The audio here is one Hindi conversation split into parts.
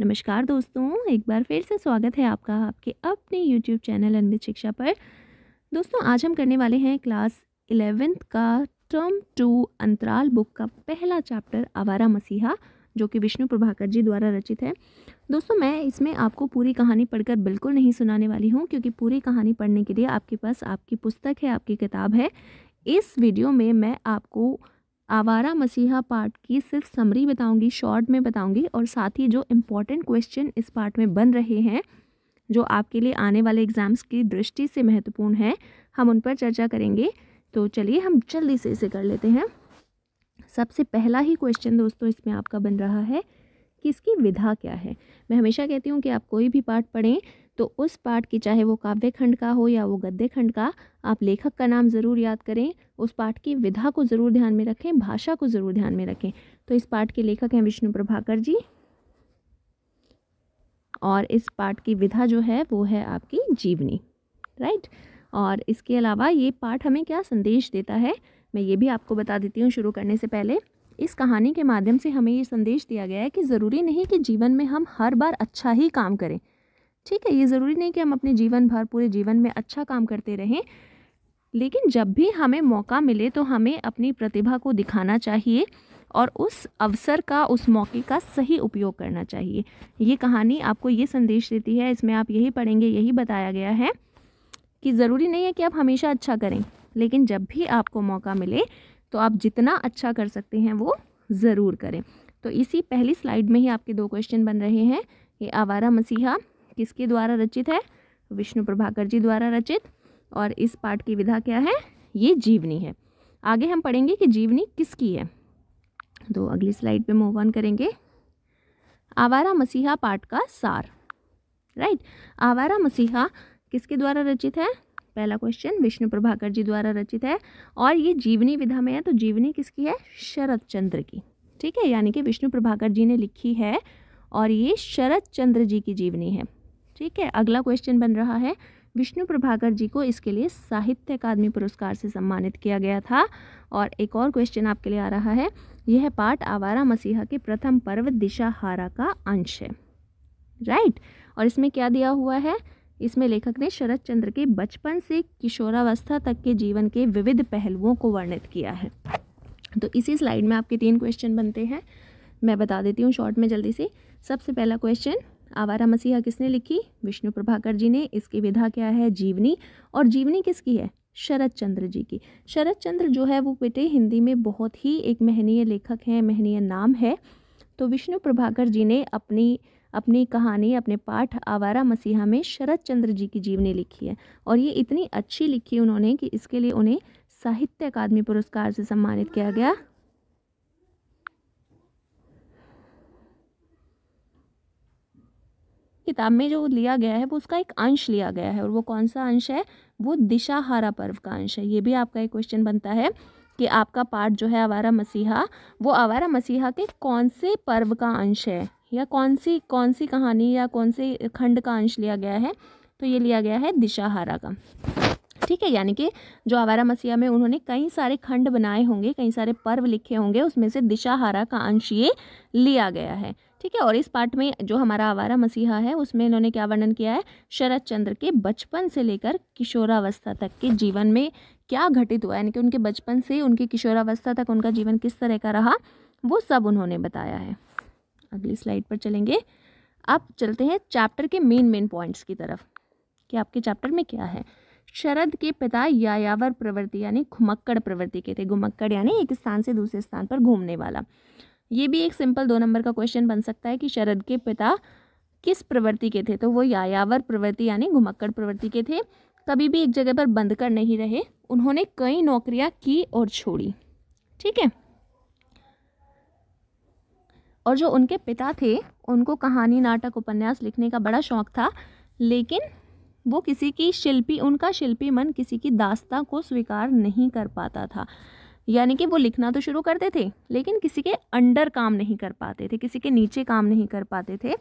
नमस्कार दोस्तों एक बार फिर से स्वागत है आपका आपके अपने यूट्यूब चैनल अनबित शिक्षा पर दोस्तों आज हम करने वाले हैं क्लास इलेवेंथ का टर्म टू अंतराल बुक का पहला चैप्टर आवारा मसीहा जो कि विष्णु प्रभाकर जी द्वारा रचित है दोस्तों मैं इसमें आपको पूरी कहानी पढ़कर बिल्कुल नहीं सुनाने वाली हूँ क्योंकि पूरी कहानी पढ़ने के लिए आपके पास आपकी पुस्तक है आपकी किताब है इस वीडियो में मैं आपको आवारा मसीहा पार्ट की सिर्फ समरी बताऊंगी शॉर्ट में बताऊंगी और साथ ही जो इम्पोर्टेंट क्वेश्चन इस पार्ट में बन रहे हैं जो आपके लिए आने वाले एग्ज़ाम्स की दृष्टि से महत्वपूर्ण है हम उन पर चर्चा करेंगे तो चलिए हम जल्दी से इसे कर लेते हैं सबसे पहला ही क्वेश्चन दोस्तों इसमें आपका बन रहा है कि इसकी विधा क्या है मैं हमेशा कहती हूँ कि आप कोई भी पाठ पढ़ें तो उस पाठ की चाहे वो काव्य खंड का हो या वो गद्य खंड का आप लेखक का नाम ज़रूर याद करें उस पाठ की विधा को ज़रूर ध्यान में रखें भाषा को ज़रूर ध्यान में रखें तो इस पाठ के लेखक हैं विष्णु प्रभाकर जी और इस पाठ की विधा जो है वो है आपकी जीवनी राइट और इसके अलावा ये पाठ हमें क्या संदेश देता है मैं ये भी आपको बता देती हूँ शुरू करने से पहले इस कहानी के माध्यम से हमें ये संदेश दिया गया है कि ज़रूरी नहीं कि जीवन में हम हर बार अच्छा ही काम करें ठीक है ये ज़रूरी नहीं कि हम अपने जीवन भर पूरे जीवन में अच्छा काम करते रहें लेकिन जब भी हमें मौका मिले तो हमें अपनी प्रतिभा को दिखाना चाहिए और उस अवसर का उस मौके का सही उपयोग करना चाहिए ये कहानी आपको ये संदेश देती है इसमें आप यही पढ़ेंगे यही बताया गया है कि ज़रूरी नहीं है कि आप हमेशा अच्छा करें लेकिन जब भी आपको मौका मिले तो आप जितना अच्छा कर सकते हैं वो ज़रूर करें तो इसी पहली स्लाइड में ही आपके दो क्वेश्चन बन रहे हैं ये आवारा मसीहा किसके द्वारा रचित है विष्णु प्रभाकर जी द्वारा रचित और इस पाठ की विधा क्या है ये जीवनी है आगे हम पढ़ेंगे कि जीवनी किसकी है तो अगली स्लाइड पे मूव ऑन करेंगे आवारा मसीहा पाठ का सार राइट आवारा मसीहा किसके द्वारा रचित है पहला क्वेश्चन विष्णु प्रभाकर जी द्वारा रचित है और ये जीवनी विधा में है तो जीवनी किसकी है शरद चंद्र की ठीक है यानी कि विष्णु प्रभाकर जी ने लिखी है और ये शरद चंद्र जी की जीवनी है ठीक है अगला क्वेश्चन बन रहा है विष्णु प्रभाकर जी को इसके लिए साहित्य अकादमी पुरस्कार से सम्मानित किया गया था और एक और क्वेश्चन आपके लिए आ रहा है यह पाठ आवारा मसीहा के प्रथम पर्व दिशाहारा का अंश है राइट और इसमें क्या दिया हुआ है इसमें लेखक ने शरद चंद्र के बचपन से किशोरावस्था तक के जीवन के विविध पहलुओं को वर्णित किया है तो इसी स्लाइड में आपके तीन क्वेश्चन बनते हैं मैं बता देती हूँ शॉर्ट में जल्दी से सबसे पहला क्वेश्चन आवारा मसीहा किसने लिखी विष्णु प्रभाकर जी ने इसकी विधा क्या है जीवनी और जीवनी किसकी है शरद चंद्र जी की शरद चंद्र जो है वो बेटे हिंदी में बहुत ही एक महनीय लेखक हैं महनीय नाम है तो विष्णु प्रभाकर जी ने अपनी अपनी कहानी अपने पाठ आवारा मसीहा में शरद चंद्र जी की जीवनी लिखी है और ये इतनी अच्छी लिखी उन्होंने कि इसके लिए उन्हें साहित्य अकादमी पुरस्कार से सम्मानित किया गया किताब में जो लिया गया है वो उसका एक अंश लिया गया है और वो कौन सा अंश है वो दिशाहारा पर्व का अंश है ये भी आपका एक क्वेश्चन बनता है कि आपका पाठ जो है आवारा मसीहा वो आवारा मसीहा के कौन से पर्व का अंश है या कौन सी कौन सी कहानी या कौन से खंड का अंश लिया गया है तो ये लिया गया है दिशाहारा का ठीक है यानी कि जो आवारा मसीहा में उन्होंने कई सारे खंड बनाए होंगे कई सारे पर्व लिखे होंगे उसमें से दिशाहारा का अंश ये लिया गया है ठीक है और इस पाठ में जो हमारा आवारा मसीहा है उसमें इन्होंने क्या वर्णन किया है शरद चंद्र के बचपन से लेकर किशोरावस्था तक के जीवन में क्या घटित हुआ यानी कि उनके बचपन से उनकी किशोरावस्था तक उनका जीवन किस तरह का रहा वो सब उन्होंने बताया है अगली स्लाइड पर चलेंगे अब चलते हैं चैप्टर के मेन मेन पॉइंट्स की तरफ कि आपके चैप्टर में क्या है शरद के पिता यायावर प्रवृत्ति यानी घुमक्कड़ प्रवृत्ति के थे घुमक्कड़ यानी एक स्थान से दूसरे स्थान पर घूमने वाला ये भी एक सिंपल दो नंबर का क्वेश्चन बन सकता है कि शरद के पिता किस प्रवृत्ति के थे तो वो यायावर प्रवृत्ति यानी घुमक्कड़ प्रवृत्ति के थे कभी भी एक जगह पर बंद कर नहीं रहे उन्होंने कई नौकरियां की और छोड़ी ठीक है और जो उनके पिता थे उनको कहानी नाटक उपन्यास लिखने का बड़ा शौक था लेकिन वो किसी की शिल्पी उनका शिल्पी मन किसी की दास्ता को स्वीकार नहीं कर पाता था यानी कि वो लिखना तो शुरू करते थे लेकिन किसी के अंडर काम नहीं कर पाते थे किसी के नीचे काम नहीं कर पाते थे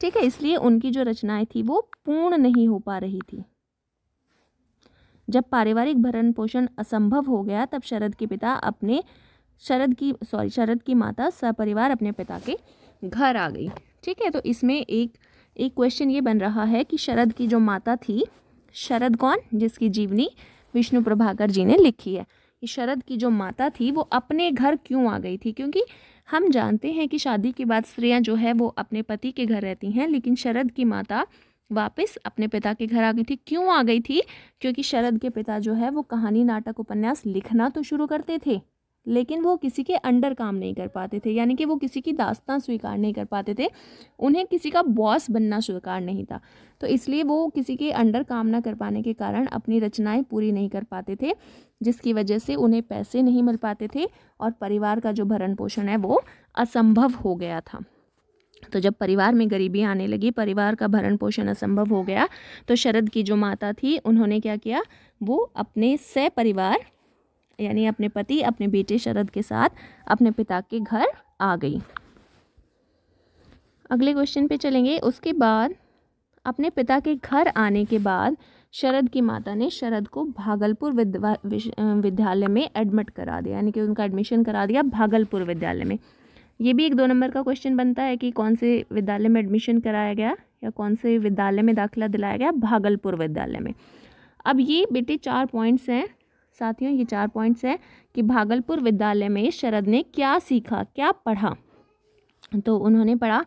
ठीक है इसलिए उनकी जो रचनाएं थी वो पूर्ण नहीं हो पा रही थी जब पारिवारिक भरण पोषण असंभव हो गया तब शरद के पिता अपने शरद की सॉरी शरद की माता सपरिवार अपने पिता के घर आ गई ठीक है तो इसमें एक एक क्वेश्चन ये बन रहा है कि शरद की जो माता थी शरद कौन जिसकी जीवनी विष्णु प्रभाकर जी ने लिखी है कि शरद की जो माता थी वो अपने घर क्यों आ गई थी क्योंकि हम जानते हैं कि शादी के बाद स्त्रियां जो है वो अपने पति के घर रहती हैं लेकिन शरद की माता वापस अपने पिता के घर आ गई थी क्यों आ गई थी क्योंकि शरद के पिता जो है वो कहानी नाटक उपन्यास लिखना तो शुरू करते थे लेकिन वो किसी के अंडर काम नहीं कर पाते थे यानी कि वो किसी की दास्तान स्वीकार नहीं कर पाते थे उन्हें किसी का बॉस बनना स्वीकार नहीं था तो इसलिए वो किसी के अंडर काम ना कर पाने के कारण अपनी रचनाएं पूरी नहीं कर पाते थे जिसकी वजह से उन्हें पैसे नहीं मिल पाते थे और परिवार का जो भरण पोषण है वो असंभव हो गया था तो जब परिवार में गरीबी आने लगी परिवार का भरण पोषण असंभव हो गया तो शरद की जो माता थी उन्होंने क्या किया वो अपने सह परिवार यानी अपने पति अपने बेटे शरद के साथ अपने पिता के घर आ गई अगले क्वेश्चन पे चलेंगे उसके बाद अपने पिता के घर आने के बाद शरद की माता ने शरद को भागलपुर विद्यालय में एडमिट करा दिया यानी कि उनका एडमिशन करा दिया भागलपुर विद्यालय में ये भी एक दो नंबर का क्वेश्चन बनता है कि कौन से विद्यालय में एडमिशन कराया गया या कौन से विद्यालय में दाखिला दिलाया गया भागलपुर विद्यालय में अब ये बेटे चार पॉइंट्स हैं साथियों ये चार पॉइंट्स हैं कि भागलपुर विद्यालय में शरद ने क्या सीखा क्या पढ़ा तो उन्होंने पढ़ा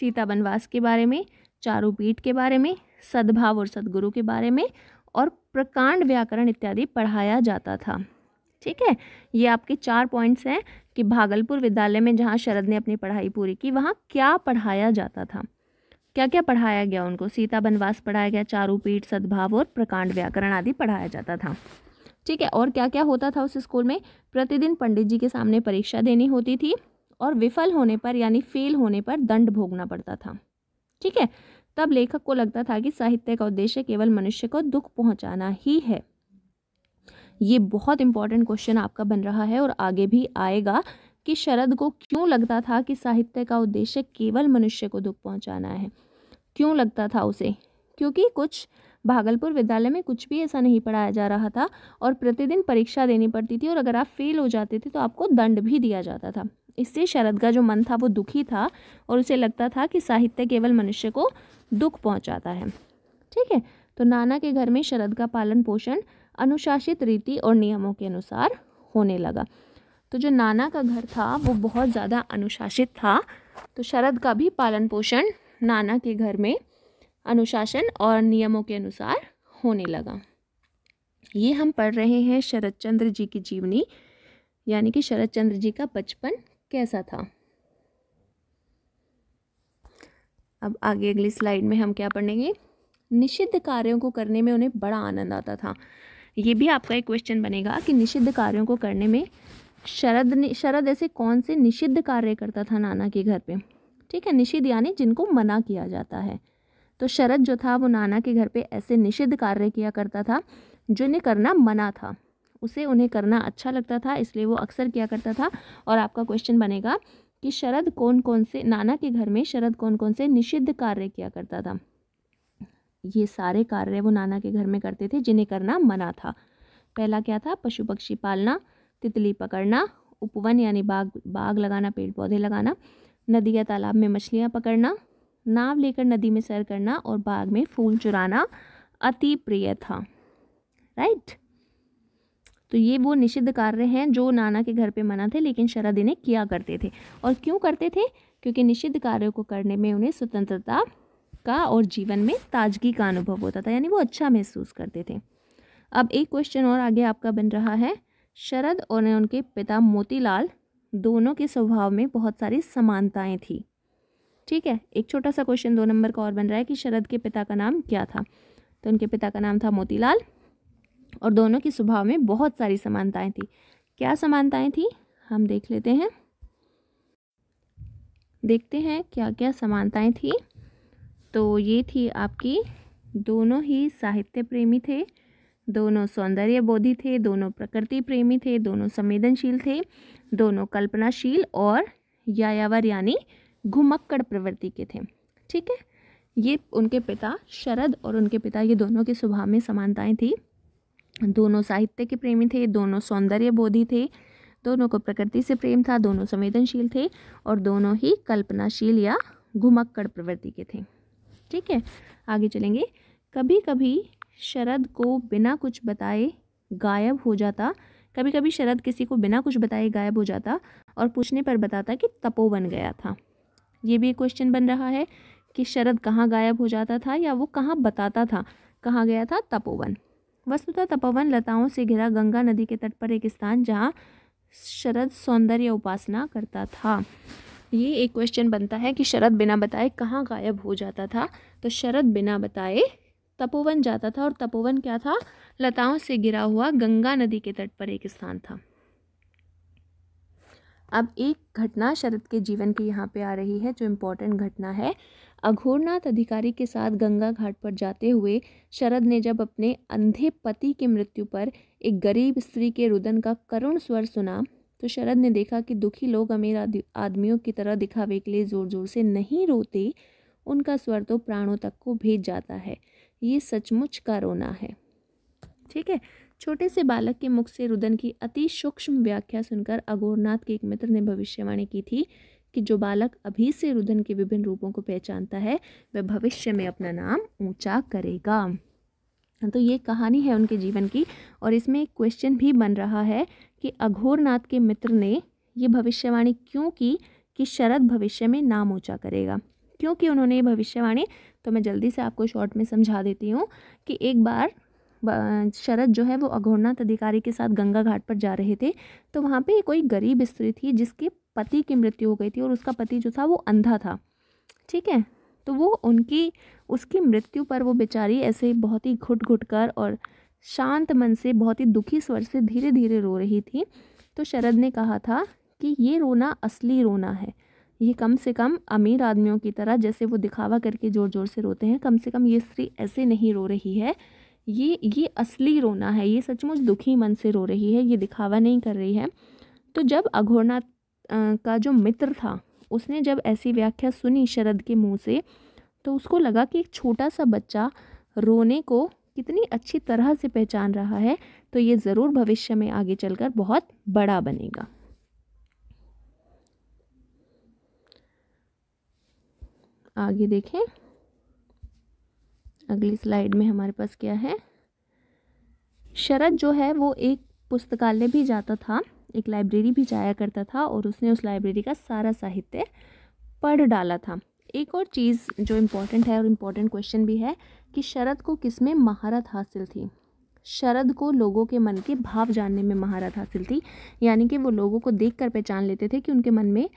सीता बनवास के बारे में चारू पीठ के बारे में सद्भाव और सदगुरु के बारे में और प्रकांड व्याकरण इत्यादि पढ़ाया जाता था ठीक है ये आपके चार पॉइंट्स हैं कि भागलपुर विद्यालय में जहाँ शरद ने अपनी पढ़ाई पूरी की वहाँ क्या पढ़ाया जाता था क्या क्या पढ़ाया गया उनको सीता बनवास पढ़ाया गया चारू पीठ सद्भाव और प्रकांड व्याकरण आदि पढ़ाया जाता था ठीक है और क्या क्या होता था उस स्कूल में प्रतिदिन पंडित जी के सामने परीक्षा देनी होती थी और विफल होने पर यानी फेल होने पर दंड भोगना पड़ता था ठीक है तब लेखक को लगता था कि साहित्य का उद्देश्य केवल मनुष्य को दुख पहुंचाना ही है ये बहुत इंपॉर्टेंट क्वेश्चन आपका बन रहा है और आगे भी आएगा कि शरद को क्यों लगता था कि साहित्य का उद्देश्य केवल मनुष्य को दुख पहुंचाना है क्यों लगता था उसे क्योंकि कुछ भागलपुर विद्यालय में कुछ भी ऐसा नहीं पढ़ाया जा रहा था और प्रतिदिन परीक्षा देनी पड़ती थी और अगर आप फेल हो जाते थे तो आपको दंड भी दिया जाता था इससे शरद का जो मन था वो दुखी था और उसे लगता था कि साहित्य केवल मनुष्य को दुख पहुंचाता है ठीक है तो नाना के घर में शरद का पालन पोषण अनुशासित रीति और नियमों के अनुसार होने लगा तो जो नाना का घर था वो बहुत ज़्यादा अनुशासित था तो शरद का भी पालन पोषण नाना के घर में अनुशासन और नियमों के अनुसार होने लगा ये हम पढ़ रहे हैं शरद चंद्र जी की जीवनी यानी कि शरद चंद्र जी का बचपन कैसा था अब आगे अगली स्लाइड में हम क्या पढ़ेंगे निषिद्ध कार्यों को करने में उन्हें बड़ा आनंद आता था ये भी आपका एक क्वेश्चन बनेगा कि निषिद्ध कार्यों को करने में शरद शरद ऐसे कौन से निषिद्ध कार्य करता था नाना के घर पे ठीक है निषिद्ध यानी जिनको मना किया जाता है तो शरद जो था वो नाना के घर पे ऐसे निषिद्ध कार्य किया करता था जिन्हें करना मना था उसे उन्हें करना अच्छा लगता था इसलिए वो अक्सर किया करता था और आपका क्वेश्चन बनेगा कि शरद कौन कौन से नाना के घर में शरद कौन कौन से निषिद्ध कार्य किया करता था ये सारे कार्य वो नाना के घर में करते थे जिन्हें करना मना था पहला क्या था पशु पक्षी पालना तितली पकड़ना उपवन यानी बाग बाग लगाना पेड़ पौधे लगाना नदी या तालाब में मछलियाँ पकड़ना नाव लेकर नदी में सैर करना और बाग में फूल चुराना अति प्रिय था राइट तो ये वो निषिद्ध कार्य हैं जो नाना के घर पे मना थे लेकिन शरद इन्हें किया करते थे और क्यों करते थे क्योंकि निषिद्ध कार्यों को करने में उन्हें स्वतंत्रता का और जीवन में ताजगी का अनुभव होता था यानी वो अच्छा महसूस करते थे अब एक क्वेश्चन और आगे आपका बन रहा है शरद और उनके पिता मोतीलाल दोनों के स्वभाव में बहुत सारी समानताएं थी ठीक है एक छोटा सा क्वेश्चन दो नंबर का और बन रहा है कि शरद के पिता का नाम क्या था तो उनके पिता का नाम था मोतीलाल और दोनों के स्वभाव में बहुत सारी समानताएं थी क्या समानताएं थी हम देख लेते हैं देखते हैं क्या क्या समानताएं थी तो ये थी आपकी दोनों ही साहित्य प्रेमी थे दोनों सौंदर्य बोधी थे दोनों प्रकृति प्रेमी थे दोनों संवेदनशील थे दोनों कल्पनाशील और यायावर यानी घुमक्कड़ प्रवृत्ति के थे ठीक है ये उनके पिता शरद और उनके पिता ये दोनों के स्वभाव में समानताएं थी दोनों साहित्य के प्रेमी थे दोनों सौंदर्य बोधी थे दोनों को प्रकृति से प्रेम था दोनों संवेदनशील थे और दोनों ही कल्पनाशील या घुमक्कड़ प्रवृत्ति के थे ठीक है आगे चलेंगे कभी कभी शरद को बिना कुछ बताए गायब हो जाता कभी कभी शरद किसी को बिना कुछ बताए गायब हो जाता और पूछने पर बताता कि तपोवन गया था ये भी क्वेश्चन बन रहा है कि शरद कहाँ गायब हो जाता था या वो कहाँ बताता था कहाँ गया था तपोवन वस्तुतः तपोवन लताओं से घिरा गंगा नदी के तट पर एक स्थान जहाँ शरद सौंदर्य उपासना करता था ये एक क्वेश्चन बनता है कि शरद बिना बताए कहाँ गायब हो जाता था तो शरद बिना बताए तपोवन जाता था और तपोवन क्या था लताओं से गिरा हुआ गंगा नदी के तट पर एक स्थान था अब एक घटना शरद के जीवन की यहाँ पे आ रही है जो इम्पोर्टेंट घटना है अघोरनाथ अधिकारी के साथ गंगा घाट पर जाते हुए शरद ने जब अपने अंधे पति की मृत्यु पर एक गरीब स्त्री के रुदन का करुण स्वर सुना तो शरद ने देखा कि दुखी लोग अमीर आदमियों की तरह दिखावे के लिए ज़ोर ज़ोर से नहीं रोते उनका स्वर तो प्राणों तक को भेज जाता है ये सचमुच का रोना है ठीक है छोटे से बालक के मुख से रुदन की अति सूक्ष्म व्याख्या सुनकर अघोरनाथ के एक मित्र ने भविष्यवाणी की थी कि जो बालक अभी से रुदन के विभिन्न रूपों को पहचानता है वह भविष्य में अपना नाम ऊंचा करेगा तो ये कहानी है उनके जीवन की और इसमें एक क्वेश्चन भी बन रहा है कि अघोरनाथ के मित्र ने ये भविष्यवाणी क्यों की कि शरद भविष्य में नाम ऊंचा करेगा क्योंकि उन्होंने ये भविष्यवाणी तो मैं जल्दी से आपको शॉर्ट में समझा देती हूँ कि एक बार शरद जो है वो अघोरनाथ अधिकारी के साथ गंगा घाट पर जा रहे थे तो वहाँ पे कोई गरीब स्त्री थी जिसके पति की मृत्यु हो गई थी और उसका पति जो था वो अंधा था ठीक है तो वो उनकी उसकी मृत्यु पर वो बेचारी ऐसे बहुत ही घुट घुट कर और शांत मन से बहुत ही दुखी स्वर से धीरे धीरे रो रही थी तो शरद ने कहा था कि ये रोना असली रोना है ये कम से कम अमीर आदमियों की तरह जैसे वो दिखावा करके ज़ोर ज़ोर से रोते हैं कम से कम ये स्त्री ऐसे नहीं रो रही है ये ये असली रोना है ये सचमुच दुखी मन से रो रही है ये दिखावा नहीं कर रही है तो जब अघोरनाथ का जो मित्र था उसने जब ऐसी व्याख्या सुनी शरद के मुंह से तो उसको लगा कि एक छोटा सा बच्चा रोने को कितनी अच्छी तरह से पहचान रहा है तो ये ज़रूर भविष्य में आगे चलकर बहुत बड़ा बनेगा आगे देखें अगली स्लाइड में हमारे पास क्या है शरद जो है वो एक पुस्तकालय भी जाता था एक लाइब्रेरी भी जाया करता था और उसने उस लाइब्रेरी का सारा साहित्य पढ़ डाला था एक और चीज़ जो इम्पोर्टेंट है और इम्पोर्टेंट क्वेश्चन भी है कि शरद को किस में महारत हासिल थी शरद को लोगों के मन के भाव जानने में महारत हासिल थी यानी कि वो लोगों को देख कर पहचान लेते थे कि उनके मन में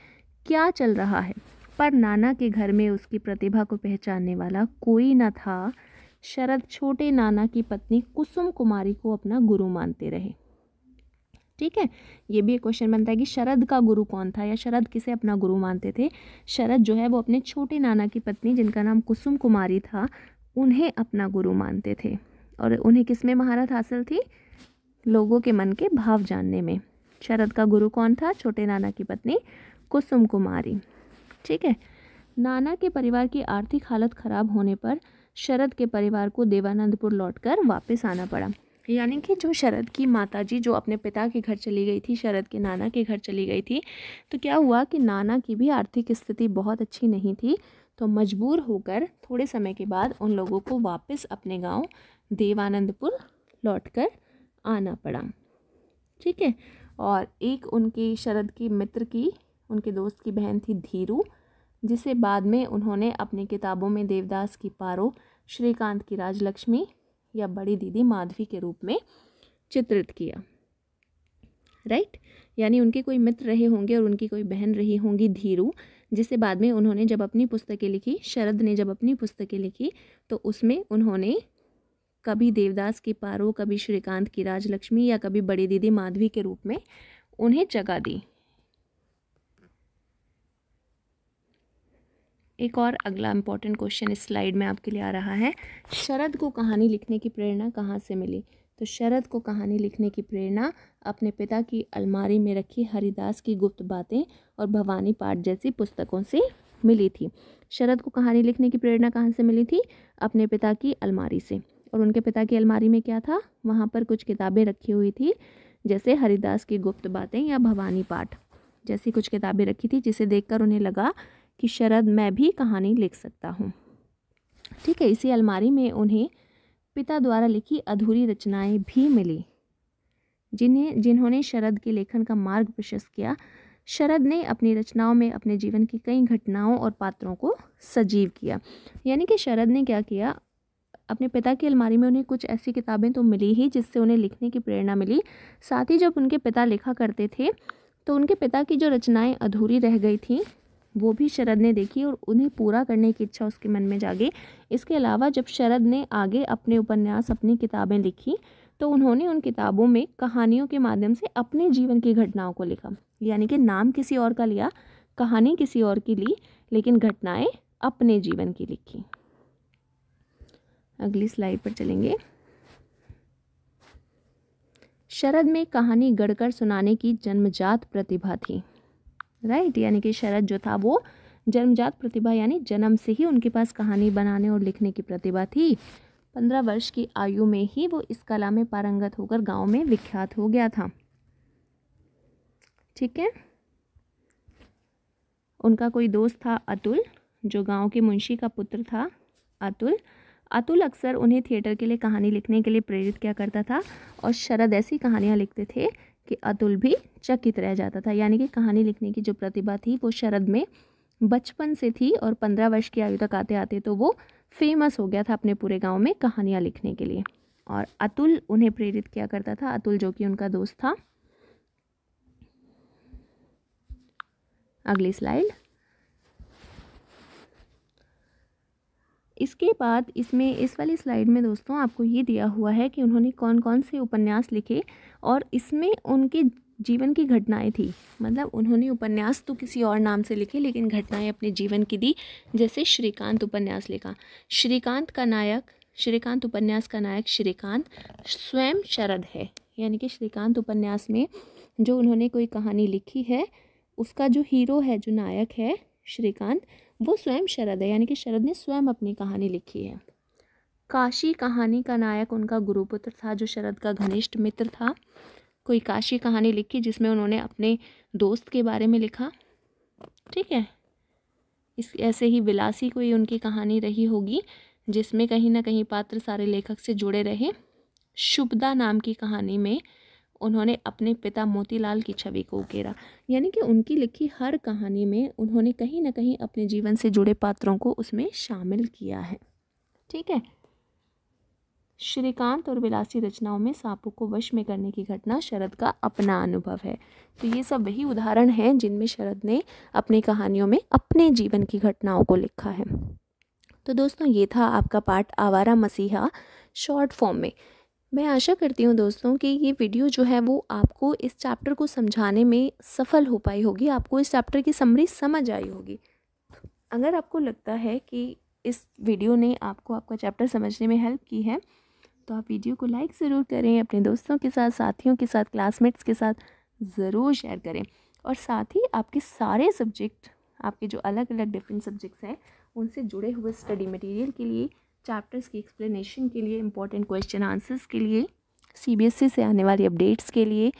क्या चल रहा है पर नाना के घर में उसकी प्रतिभा को पहचानने वाला कोई न था शरद छोटे नाना की पत्नी कुसुम कुमारी को अपना गुरु मानते रहे ठीक है ये भी एक क्वेश्चन बनता है कि शरद का गुरु कौन था या शरद किसे अपना गुरु मानते थे शरद जो है वो अपने छोटे नाना की पत्नी जिनका नाम कुसुम कुमारी था उन्हें अपना गुरु मानते थे और उन्हें किस में महारत हासिल थी लोगों के मन के भाव जानने में शरद का गुरु कौन था छोटे नाना की पत्नी कुसुम कुमारी ठीक है नाना के परिवार की आर्थिक हालत खराब होने पर शरद के परिवार को देवानंदपुर लौटकर वापस आना पड़ा यानी कि जो शरद की माताजी जो अपने पिता के घर चली गई थी शरद के नाना के घर चली गई थी तो क्या हुआ कि नाना की भी आर्थिक स्थिति बहुत अच्छी नहीं थी तो मजबूर होकर थोड़े समय के बाद उन लोगों को वापस अपने गांव देवानंदपुर लौट आना पड़ा ठीक है और एक उनकी शरद की मित्र की उनके दोस्त की बहन थी धीरू जिसे बाद में उन्होंने अपनी किताबों में देवदास की पारो श्रीकांत की राजलक्ष्मी या बड़ी दीदी माधवी के रूप में चित्रित किया राइट यानी उनके कोई मित्र रहे होंगे और उनकी कोई बहन रही होंगी धीरू जिसे बाद में उन्होंने जब अपनी पुस्तकें लिखी शरद ने जब अपनी पुस्तकें लिखी तो उसमें उन्होंने कभी देवदास की पारो कभी श्रीकांत की राजलक्ष्मी या कभी बड़ी दीदी माधवी के रूप में उन्हें जगा दी एक और अगला इम्पॉर्टेंट क्वेश्चन इस स्लाइड में आपके लिए आ रहा है शरद को कहानी लिखने की प्रेरणा कहाँ से मिली तो शरद को कहानी लिखने की प्रेरणा अपने पिता की अलमारी में रखी हरिदास की गुप्त बातें और भवानी पाठ जैसी पुस्तकों से मिली थी शरद को कहानी लिखने की प्रेरणा कहाँ से मिली थी अपने पिता की अलमारी से और उनके पिता की अलमारी में क्या था वहाँ पर कुछ किताबें रखी हुई थी जैसे हरिदास की गुप्त बातें या भवानी पाठ जैसी कुछ किताबें रखी थी जिसे देखकर उन्हें लगा कि शरद मैं भी कहानी लिख सकता हूँ ठीक है इसी अलमारी में उन्हें पिता द्वारा लिखी अधूरी रचनाएं भी मिली जिन्हें जिन्होंने शरद के लेखन का मार्ग प्रशस्त किया शरद ने अपनी रचनाओं में अपने जीवन की कई घटनाओं और पात्रों को सजीव किया यानी कि शरद ने क्या किया अपने पिता की अलमारी में उन्हें कुछ ऐसी किताबें तो मिली ही जिससे उन्हें लिखने की प्रेरणा मिली साथ ही जब उनके पिता लिखा करते थे तो उनके पिता की जो रचनाएं अधूरी रह गई थीं वो भी शरद ने देखी और उन्हें पूरा करने की इच्छा उसके मन में जागी इसके अलावा जब शरद ने आगे अपने उपन्यास अपनी किताबें लिखी तो उन्होंने उन किताबों में कहानियों के माध्यम से अपने जीवन की घटनाओं को लिखा यानी कि नाम किसी और का लिया कहानी किसी और की ली लेकिन घटनाएं अपने जीवन की लिखी अगली स्लाइड पर चलेंगे शरद में कहानी गढ़कर सुनाने की जन्मजात प्रतिभा थी राइट यानी कि शरद जो था वो जन्मजात प्रतिभा यानी जन्म से ही उनके पास कहानी बनाने और लिखने की प्रतिभा थी पंद्रह वर्ष की आयु में ही वो इस कला में पारंगत होकर गांव में विख्यात हो गया था ठीक है उनका कोई दोस्त था अतुल जो गांव के मुंशी का पुत्र था अतुल अतुल अक्सर उन्हें थिएटर के लिए कहानी लिखने के लिए प्रेरित किया करता था और शरद ऐसी कहानियाँ लिखते थे कि अतुल भी चकित रह जाता था यानी कि कहानी लिखने की जो प्रतिभा थी वो शरद में बचपन से थी और पंद्रह वर्ष की आयु तक आते आते तो वो फेमस हो गया था अपने पूरे गांव में कहानियाँ लिखने के लिए और अतुल उन्हें प्रेरित किया करता था अतुल जो कि उनका दोस्त था अगली स्लाइड इसके बाद इसमें इस वाली स्लाइड में दोस्तों आपको ये दिया हुआ है कि उन्होंने कौन कौन से उपन्यास लिखे और इसमें उनके जीवन की घटनाएं थी मतलब उन्होंने उपन्यास तो किसी और नाम से लिखे लेकिन घटनाएं अपने जीवन की दी जैसे श्रीकांत उपन्यास लिखा श्रीकांत का नायक श्रीकांत उपन्यास का नायक श्रीकांत स्वयं शरद है यानी कि श्रीकांत उपन्यास में जो उन्होंने कोई कहानी लिखी है उसका जो हीरो है जो नायक है श्रीकांत वो स्वयं शरद है यानी कि शरद ने स्वयं अपनी कहानी लिखी है काशी कहानी का नायक उनका गुरुपुत्र था जो शरद का घनिष्ठ मित्र था कोई काशी कहानी लिखी जिसमें उन्होंने अपने दोस्त के बारे में लिखा ठीक है इस ऐसे ही विलासी कोई उनकी कहानी रही होगी जिसमें कहीं ना कहीं पात्र सारे लेखक से जुड़े रहे शुभदा नाम की कहानी में उन्होंने अपने पिता मोतीलाल की छवि को उकेरा यानी कि उनकी लिखी हर कहानी में उन्होंने कहीं ना कहीं अपने जीवन से जुड़े पात्रों को उसमें शामिल किया है ठीक है श्रीकांत और विलासी रचनाओं में सांपों को वश में करने की घटना शरद का अपना अनुभव है तो ये सब वही उदाहरण हैं जिनमें शरद ने अपनी कहानियों में अपने जीवन की घटनाओं को लिखा है तो दोस्तों ये था आपका पाठ आवारा मसीहा शॉर्ट फॉर्म में मैं आशा करती हूँ दोस्तों कि ये वीडियो जो है वो आपको इस चैप्टर को समझाने में सफल हो पाई होगी आपको इस चैप्टर की समरी समझ आई होगी अगर आपको लगता है कि इस वीडियो ने आपको आपका चैप्टर समझने में हेल्प की है तो आप वीडियो को लाइक ज़रूर करें अपने दोस्तों के साथ साथियों के साथ क्लासमेट्स के साथ ज़रूर शेयर करें और साथ ही आपके सारे सब्जेक्ट आपके जो अलग अलग डिफरेंट सब्जेक्ट्स हैं उनसे जुड़े हुए स्टडी मटेरियल के लिए चैप्टर्स की एक्सप्लेनेशन के लिए इंपॉर्टेंट क्वेश्चन आंसर्स के लिए सीबीएसई से आने वाली अपडेट्स के लिए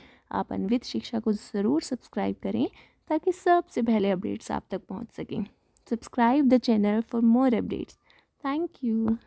आप अनवित शिक्षा को ज़रूर सब्सक्राइब करें ताकि सबसे पहले अपडेट्स आप तक पहुंच सकें subscribe the channel for more updates thank you